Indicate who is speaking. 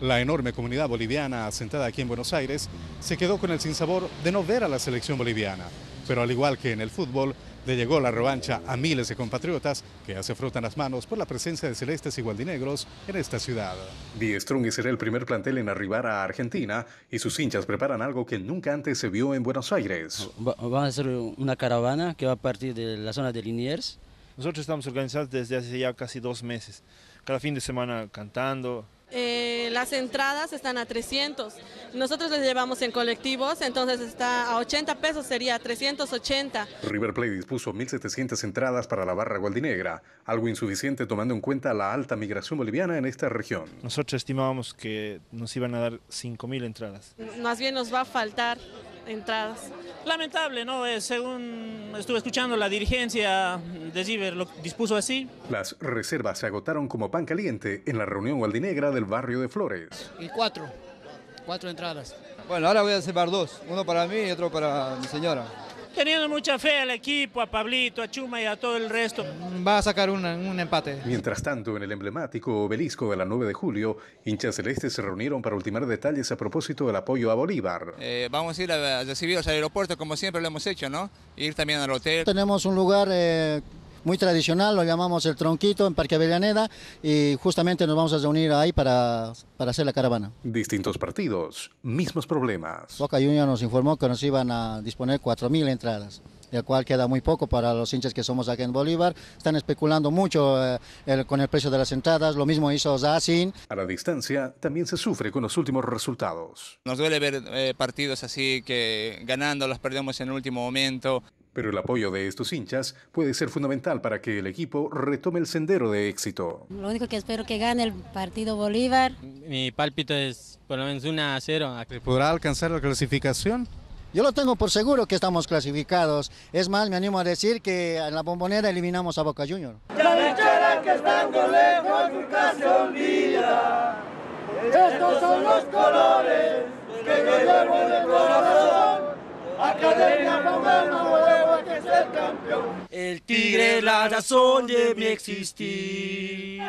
Speaker 1: La enorme comunidad boliviana asentada aquí en Buenos Aires se quedó con el sinsabor de no ver a la selección boliviana, pero al igual que en el fútbol, le llegó la revancha a miles de compatriotas que ya se frotan las manos por la presencia de celestes y gualdinegros en esta ciudad. Die Strong será el primer plantel en arribar a Argentina y sus hinchas preparan algo que nunca antes se vio en Buenos Aires.
Speaker 2: Va, a hacer una caravana que va a partir de la zona de Liniers. Nosotros estamos
Speaker 1: organizados desde hace ya casi dos meses, cada fin de semana cantando,
Speaker 2: eh, las entradas están a 300. Nosotros les llevamos en colectivos, entonces está a 80 pesos, sería 380.
Speaker 1: River Plate dispuso 1.700 entradas para la barra gualdinegra, algo insuficiente tomando en cuenta la alta migración boliviana en esta región. Nosotros estimábamos que nos iban a dar 5.000 entradas.
Speaker 2: Más bien nos va a faltar entradas. Lamentable, ¿no? Eh, según estuve escuchando, la dirigencia de Ciber lo dispuso
Speaker 1: así. Las reservas se agotaron como pan caliente en la reunión gualdinegra del barrio de Flores. Y cuatro, cuatro entradas. Bueno,
Speaker 2: ahora voy a separar dos, uno para mí y otro para mi señora teniendo mucha fe al equipo, a Pablito, a Chuma y a todo el resto.
Speaker 1: Va a sacar un empate. Mientras tanto, en el emblemático obelisco de la 9 de julio, hinchas celestes se reunieron para ultimar detalles a propósito del apoyo a Bolívar. Eh, vamos a ir a, a recibirlos al aeropuerto como siempre lo hemos hecho, ¿no? Ir también al hotel. Tenemos
Speaker 2: un lugar... Eh, muy tradicional, lo llamamos el tronquito en Parque Avellaneda y justamente nos vamos a reunir ahí para, para hacer
Speaker 1: la caravana. Distintos partidos, mismos problemas.
Speaker 2: Boca Junior nos informó que nos iban a disponer 4.000 entradas el cual queda muy poco para los hinchas que somos aquí en Bolívar. Están especulando mucho eh, con el precio de las entradas, lo mismo hizo Zacin.
Speaker 1: A la distancia también se sufre con los últimos resultados. Nos duele ver eh, partidos así que ganando los perdemos en el último momento pero el apoyo de estos hinchas puede ser fundamental para que el equipo retome el sendero de éxito.
Speaker 2: Lo único que espero que gane el partido Bolívar. Mi pálpito es por lo menos una a 0.
Speaker 1: ¿Podrá alcanzar la clasificación? Yo lo tengo por
Speaker 2: seguro que estamos clasificados. Es más, me animo a decir que en la bombonera eliminamos a Boca Junior. La que lejos olvida. Estos son los colores que llevo en el corazón. Academia el tigre es la razón de mi existir.